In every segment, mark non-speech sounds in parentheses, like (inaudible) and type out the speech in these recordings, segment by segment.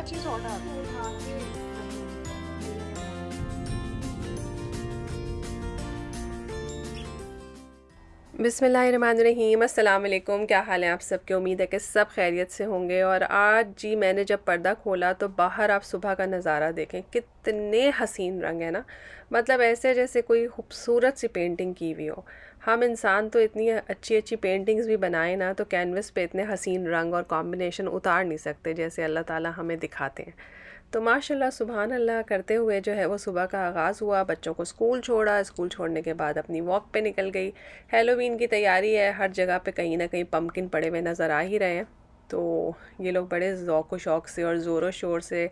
क्या चीज़ ऑर्डर बिसमीम अल्लाम क्या हाल है आप सबके उम्मीद है कि सब खैरियत से होंगे और आज जी मैंने जब पर्दा खोला तो बाहर आप सुबह का नज़ारा देखें कितने हसीन रंग है ना मतलब ऐसे जैसे कोई खूबसूरत सी पेंटिंग की हुई हो हम इंसान तो इतनी अच्छी अच्छी पेंटिंग्स भी बनाए ना तो कैनवस पे इतने हसीन रंग और कॉम्बिनेशन उतार नहीं सकते जैसे अल्लाह ताला हमें दिखाते हैं तो माशाल्लाह सुबहान अल्लाह करते हुए जो है वो सुबह का आगाज़ हुआ बच्चों को स्कूल छोड़ा स्कूल छोड़ने के बाद अपनी वॉक पे निकल गई हेलोवीन की तैयारी है हर जगह पे कहीं ना कहीं पम्पकिन पड़े हुए नज़र आ ही रहे हैं तो ये लोग बड़े ज़ौक शौक़ से और ज़ोर शोर से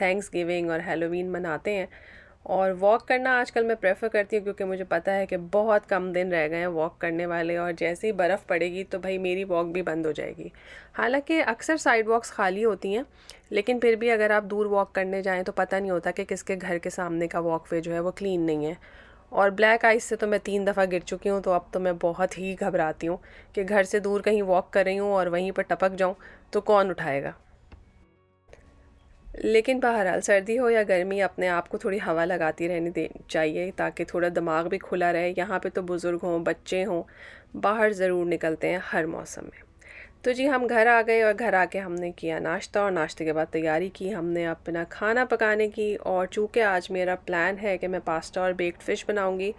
थैंक्स गिविंग और हेलोवीन मनाते हैं और वॉक करना आजकल मैं प्रेफर करती हूँ क्योंकि मुझे पता है कि बहुत कम दिन रह गए हैं वॉक करने वाले और जैसे ही बर्फ़ पड़ेगी तो भाई मेरी वॉक भी बंद हो जाएगी हालांकि अक्सर साइड वॉक्स खाली होती हैं लेकिन फिर भी अगर आप दूर वॉक करने जाएँ तो पता नहीं होता कि किसके घर के सामने का वॉक वे जो है वो क्लीन नहीं है और ब्लैक आइस से तो मैं तीन दफ़ा गिर चुकी हूँ तो अब तो मैं बहुत ही घबराती हूँ कि घर से दूर कहीं वॉक कर रही हूँ और वहीं पर टपक जाऊँ तो कौन उठाएगा लेकिन बहरहाल सर्दी हो या गर्मी अपने आप को थोड़ी हवा लगाती रहनी दे चाहिए ताकि थोड़ा दिमाग भी खुला रहे यहाँ पे तो बुज़ुर्ग हों बच्चे हों बाहर ज़रूर निकलते हैं हर मौसम में तो जी हम घर आ गए और घर आके हमने किया नाश्ता और नाश्ते के बाद तैयारी की हमने अपना खाना पकाने की और चूँकि आज मेरा प्लान है कि मैं पास्ता और बेक्ड फ़िश बनाऊँगी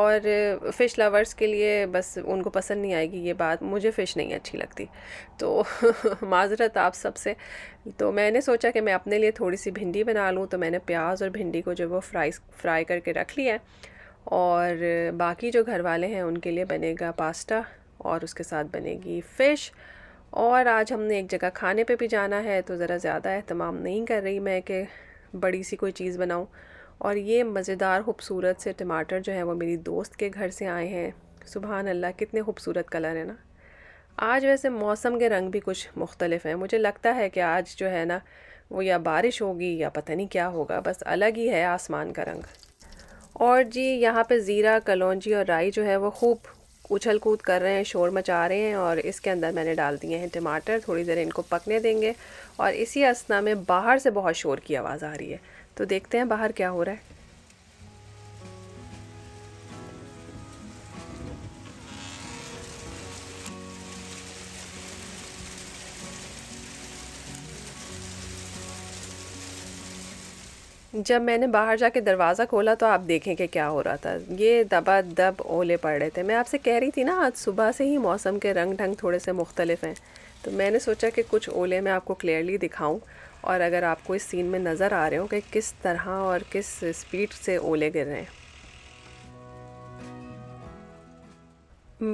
और फ़िश लवर्स के लिए बस उनको पसंद नहीं आएगी ये बात मुझे फ़िश नहीं अच्छी लगती तो (laughs) माजरत आप सब से तो मैंने सोचा कि मैं अपने लिए थोड़ी सी भिंडी बना लूँ तो मैंने प्याज और भिंडी को जो वो फ्राई फ्राई करके रख लिया है और बाकी जो घर वाले हैं उनके लिए बनेगा पास्ता और उसके साथ बनेगी फ़िश और आज हमने एक जगह खाने पे भी जाना है तो ज़रा ज़्यादा अहतमाम नहीं कर रही मैं कि बड़ी सी कोई चीज़ बनाऊँ और ये मज़ेदार खूबसूरत से टमाटर जो है वो मेरी दोस्त के घर से आए हैं सुबह अल्लाह कितने खूबसूरत कलर है ना आज वैसे मौसम के रंग भी कुछ मुख्तलिफ हैं मुझे लगता है कि आज जो है ना वो या बारिश होगी या पता नहीं क्या होगा बस अलग ही है आसमान का रंग और जी यहाँ पे ज़ीरा कलौजी और राई जो है वो खूब उछल कूद कर रहे हैं शोर मचा रहे हैं और इसके अंदर मैंने डाल दिए हैं टमाटर थोड़ी देर इनको पकने देंगे और इसी असना में बाहर से बहुत शोर की आवाज़ आ रही है तो देखते हैं बाहर क्या हो रहा है जब मैंने बाहर जाके दरवाज़ा खोला तो आप देखें कि क्या हो रहा था ये दबा दब ओले पड़ रहे थे मैं आपसे कह रही थी ना आज सुबह से ही मौसम के रंग ढंग थोड़े से मुख्तलिफ हैं तो मैंने सोचा कि कुछ ओले मैं आपको क्लियरली दिखाऊं और अगर आपको इस सीन में नज़र आ रहे हो कि किस तरह और किस स्पीड से ओले गिर रहे हैं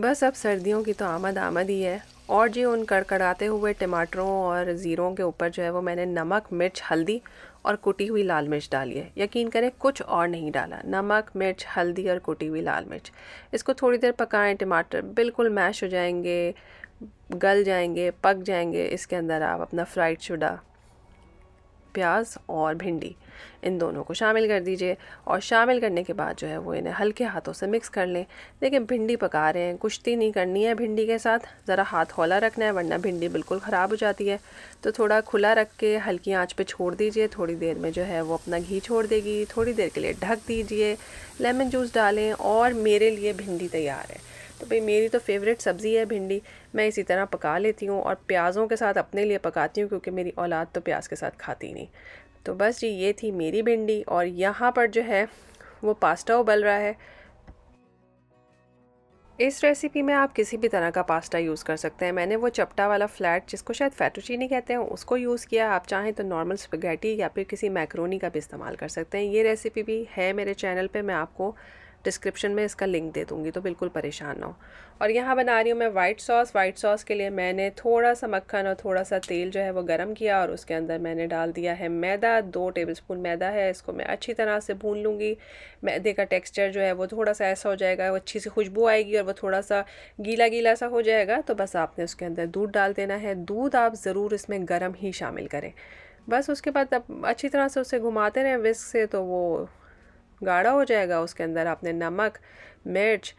बस अब सर्दियों की तो आमद आमद ही है और जी उन कड़कड़ाते हुए टमाटरों और ज़ीरों के ऊपर जो है वो मैंने नमक मिर्च हल्दी और कुटी हुई लाल मिर्च डाली है यकीन करें कुछ और नहीं डाला नमक मिर्च हल्दी और कुटी हुई लाल मिर्च इसको थोड़ी देर पकाएं टमाटर बिल्कुल मैश हो जाएंगे गल जाएंगे पक जाएंगे इसके अंदर आप अपना फ्राइड शुडा प्याज और भिंडी इन दोनों को शामिल कर दीजिए और शामिल करने के बाद जो है वो इन्हें हल्के हाथों से मिक्स कर लें देखिए भिंडी पका रहे हैं कुश्ती नहीं करनी है भिंडी के साथ ज़रा हाथ हौला रखना है वरना भिंडी बिल्कुल ख़राब हो जाती है तो थोड़ा खुला रख के हल्की आँच पर छोड़ दीजिए थोड़ी देर में जो है वो अपना घी छोड़ देगी थोड़ी देर के लिए ढक दीजिए लेमन जूस डालें और मेरे लिए भिंडी तैयार है तो भाई मेरी तो फेवरेट सब्ज़ी है भिंडी मैं इसी तरह पका लेती हूँ और प्याज़ों के साथ अपने लिए पकाती हूँ क्योंकि मेरी औलाद तो प्याज के साथ खाती नहीं तो बस जी ये थी मेरी भिंडी और यहाँ पर जो है वो पास्ता उबल रहा है इस रेसिपी में आप किसी भी तरह का पास्ता यूज़ कर सकते हैं मैंने वो चपटा वाला फ्लैट जिसको शायद फैटोचीनी कहते हैं उसको यूज़ किया आप चाहें तो नॉर्मल स्पगेटी या फिर किसी मैक्रोनी का भी इस्तेमाल कर सकते हैं ये रेसिपी भी है मेरे चैनल पे मैं आपको डिस्क्रिप्शन में इसका लिंक दे दूँगी तो बिल्कुल परेशान ना हो और यहाँ बना रही हूँ मैं वाइट सॉस वाइट सॉस के लिए मैंने थोड़ा सा मक्खन और थोड़ा सा तेल जो है वो गर्म किया और उसके अंदर मैंने डाल दिया है मैदा दो स्पून मैदा है इसको मैं अच्छी तरह से भून लूँगी मैदे का टेक्स्चर जो है वो थोड़ा सा ऐसा हो जाएगा वो अच्छी सी खुशबू आएगी और वो थोड़ा सा गीला गीला सा हो जाएगा तो बस आपने उसके अंदर दूध डाल देना है दूध आप ज़रूर इसमें गर्म ही शामिल करें बस उसके बाद अब अच्छी तरह से उसे घुमाते रहें विस्क से तो वो गाढ़ा हो जाएगा उसके अंदर आपने नमक मिर्च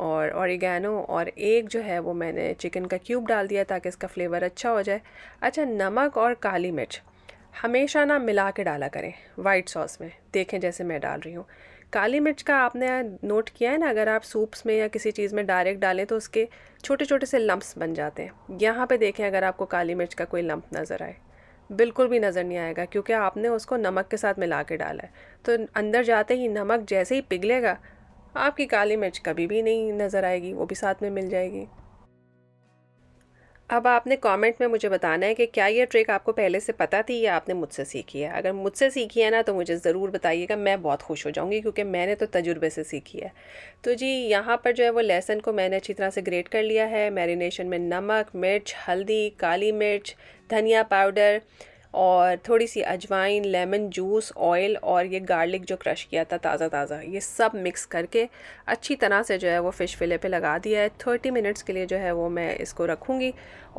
और औरगैनो और एक जो है वो मैंने चिकन का क्यूब डाल दिया ताकि इसका फ्लेवर अच्छा हो जाए अच्छा नमक और काली मिर्च हमेशा ना मिला के डाला करें वाइट सॉस में देखें जैसे मैं डाल रही हूँ काली मिर्च का आपने नोट किया है ना अगर आप सूप्स में या किसी चीज़ में डायरेक्ट डालें तो उसके छोटे छोटे से लम्ब्स बन जाते हैं यहाँ पे देखें अगर आपको काली मिर्च का कोई लम्प नज़र आए बिल्कुल भी नज़र नहीं आएगा क्योंकि आपने उसको नमक के साथ मिला के डाला है तो अंदर जाते ही नमक जैसे ही पिघलेगा आपकी काली मिर्च कभी भी नहीं नज़र आएगी वो भी साथ में मिल जाएगी अब आपने कमेंट में मुझे बताना है कि क्या ये ट्रिक आपको पहले से पता थी या आपने मुझसे सीखी है अगर मुझसे सीखी है ना तो मुझे ज़रूर बताइएगा मैं बहुत खुश हो जाऊँगी क्योंकि मैंने तो तजुर्बे से सीखी है तो जी यहाँ पर जो है वो लहसन को मैंने अच्छी तरह से ग्रेट कर लिया है मैरिनेशन में नमक मिर्च हल्दी काली मिर्च धनिया पाउडर और थोड़ी सी अजवाइन लेमन जूस ऑयल और ये गार्लिक जो क्रश किया था ताज़ा ताज़ा ये सब मिक्स करके अच्छी तरह से जो है वो फ़िश फिले पे लगा दिया है थर्टी मिनट्स के लिए जो है वो मैं इसको रखूँगी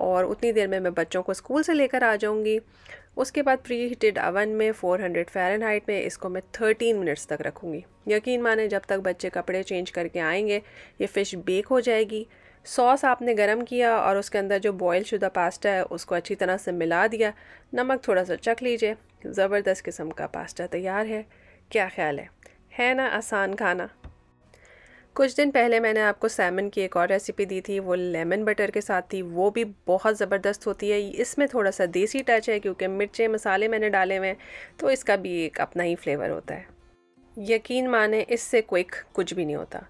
और उतनी देर में मैं बच्चों को स्कूल से लेकर आ जाऊँगी उसके बाद प्री हीटेड अवन में 400 हंड्रेड हाइट में इसको मैं थर्टीन मिनट्स तक रखूँगी यकीन माने जब तक बच्चे कपड़े चेंज करके आएंगे ये फ़िश बेक हो जाएगी सॉस आपने गरम किया और उसके अंदर जो बॉयल शुदा पास्ता है उसको अच्छी तरह से मिला दिया नमक थोड़ा सा चख लीजिए ज़बरदस्त किस्म का पास्ता तैयार है क्या ख्याल है है ना आसान खाना कुछ दिन पहले मैंने आपको सैमन की एक और रेसिपी दी थी वो लेमन बटर के साथ थी वो भी बहुत ज़बरदस्त होती है इसमें थोड़ा सा देसी टच है क्योंकि मिर्चें मसाले मैंने डाले हुए हैं तो इसका भी एक अपना ही फ्लेवर होता है यकीन माने इससे क्विक कुछ भी नहीं होता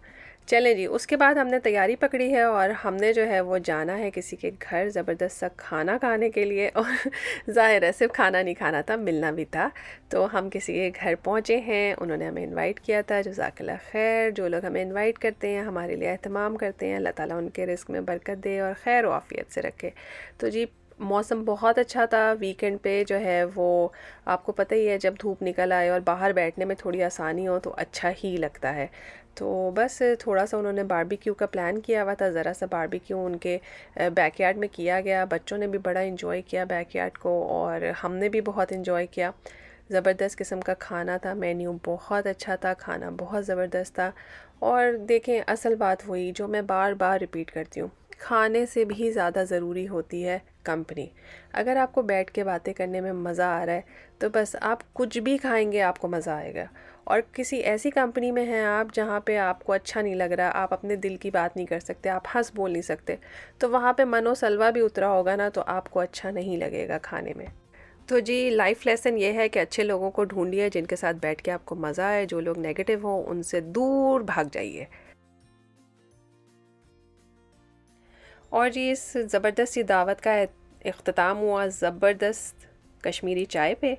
चलें जी उसके बाद हमने तैयारी पकड़ी है और हमने जो है वो जाना है किसी के घर ज़बरदस्त सा खाना खाने के लिए और (laughs) ज़ाहिर है सिर्फ खाना नहीं खाना था मिलना भी था तो हम किसी के घर पहुँचे हैं उन्होंने हमें इनवाइट किया था जजाकला खैर जो लोग हमें इनवाइट करते हैं हमारे लिए अहतमाम करते हैं अल्लाह ताली उनके रिस्क में बरकत दे और खैर वाफ़ियत से रखे तो जी मौसम बहुत अच्छा था वीकेंड पे जो है वो आपको पता ही है जब धूप निकल आए और बाहर बैठने में थोड़ी आसानी हो तो अच्छा ही लगता है तो बस थोड़ा सा उन्होंने बारबेक्यू का प्लान किया हुआ था ज़रा सा बारबेक्यू उनके बैकयार्ड में किया गया बच्चों ने भी बड़ा इन्जॉय किया बैकयार्ड को और हमने भी बहुत इन्जॉय किया ज़बरदस्त किस्म का खाना था मेन्यू बहुत अच्छा था खाना बहुत ज़बरदस्त था और देखें असल बात वही जो मैं बार बार रिपीट करती हूँ खाने से भी ज़्यादा ज़रूरी होती है कंपनी अगर आपको बैठ के बातें करने में मज़ा आ रहा है तो बस आप कुछ भी खाएंगे आपको मज़ा आएगा और किसी ऐसी कंपनी में हैं आप जहाँ पे आपको अच्छा नहीं लग रहा आप अपने दिल की बात नहीं कर सकते आप हंस बोल नहीं सकते तो वहाँ पे मनोसलवा भी उतरा होगा ना तो आपको अच्छा नहीं लगेगा खाने में तो जी लाइफ लेसन ये है कि अच्छे लोगों को ढूंढिए जिनके साथ बैठ के आपको मज़ा आए जो लोग नेगेटिव हों उनसे दूर भाग जाइए और ये इस ज़बरदस्त ये दावत का अख्ताम हुआ ज़बरदस्त कश्मीरी चाय पे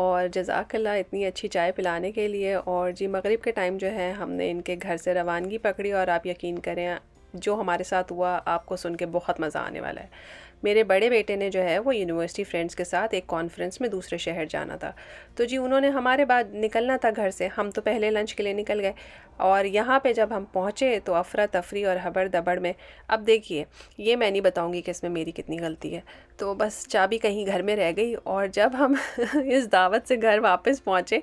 और जजाकल्ला इतनी अच्छी चाय पिलाने के लिए और जी मगरिब के टाइम जो है हमने इनके घर से रवानगी पकड़ी और आप यकीन करें जो हमारे साथ हुआ आपको सुन के बहुत मज़ा आने वाला है मेरे बड़े बेटे ने जो है वो यूनिवर्सिटी फ्रेंड्स के साथ एक कॉन्फ्रेंस में दूसरे शहर जाना था तो जी उन्होंने हमारे बाद निकलना था घर से हम तो पहले लंच के लिए निकल गए और यहाँ पे जब हम पहुँचे तो अफरा तफरी और हबड़ दबड़ में अब देखिए ये मैं नहीं बताऊँगी कि इसमें मेरी कितनी गलती है तो बस चाबी कहीं घर में रह गई और जब हम (laughs) इस दावत से घर वापस पहुँचे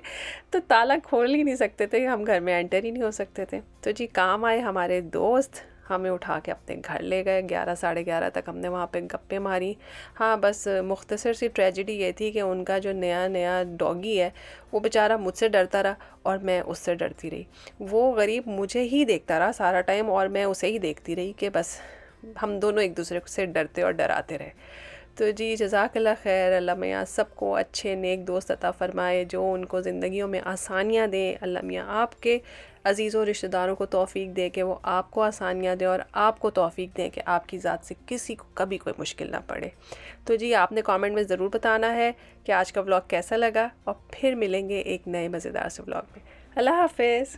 तो ताला खोल ही नहीं सकते थे हम घर में एंटर ही नहीं हो सकते थे तो जी काम आए हमारे दोस्त हमें उठा के अपने घर ले गए ग्यारह साढ़े ग्यारह तक हमने वहाँ पे गप्पे मारी हाँ बस मुख्तसर सी ट्रेजिडी ये थी कि उनका जो नया नया डॉगी है वो बेचारा मुझसे डरता रहा और मैं उससे डरती रही वो गरीब मुझे ही देखता रहा सारा टाइम और मैं उसे ही देखती रही कि बस हम दोनों एक दूसरे से डरते और डराते रहे तो जी जजाकल्ला खैर अल्लाह मियाँ सबको अच्छे नेक दोस्त अता फ़रमाए जो उनको ज़िंदगियों में आसानियाँ दें अल्लाह मियाँ आपके अज़ीज़ और रिश्तेदारों को तोफ़ी दे के वो आपको आसानियाँ दें और आपको तोफ़ी दें कि आपकी ज़ात से किसी को कभी कोई मुश्किल ना पड़े तो जी आपने कमेंट में ज़रूर बताना है कि आज का व्लॉग कैसा लगा और फिर मिलेंगे एक नए मज़ेदार से ब्लॉग में अल्लाह हाफिज़